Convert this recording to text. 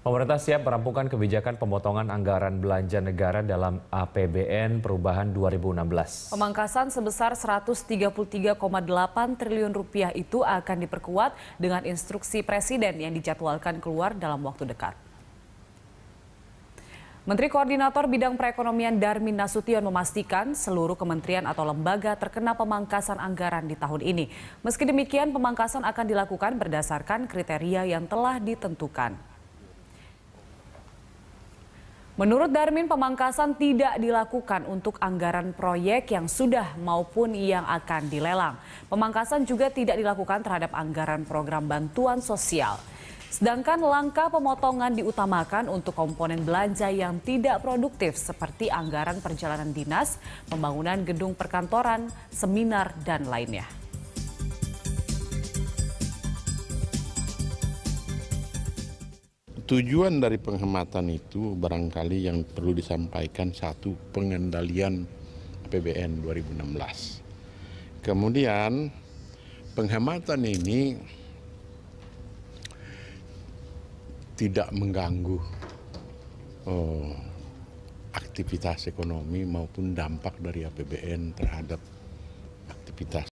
Pemerintah siap merampungkan kebijakan pemotongan anggaran belanja negara dalam APBN perubahan 2016. Pemangkasan sebesar 133,8 triliun rupiah itu akan diperkuat dengan instruksi presiden yang dijadwalkan keluar dalam waktu dekat. Menteri Koordinator Bidang Perekonomian Darmin Nasution memastikan seluruh kementerian atau lembaga terkena pemangkasan anggaran di tahun ini. Meski demikian, pemangkasan akan dilakukan berdasarkan kriteria yang telah ditentukan. Menurut Darmin, pemangkasan tidak dilakukan untuk anggaran proyek yang sudah maupun yang akan dilelang. Pemangkasan juga tidak dilakukan terhadap anggaran program bantuan sosial. Sedangkan langkah pemotongan diutamakan untuk komponen belanja yang tidak produktif seperti anggaran perjalanan dinas, pembangunan gedung perkantoran, seminar, dan lainnya. tujuan dari penghematan itu barangkali yang perlu disampaikan satu pengendalian APBN 2016. Kemudian penghematan ini tidak mengganggu oh, aktivitas ekonomi maupun dampak dari APBN terhadap aktivitas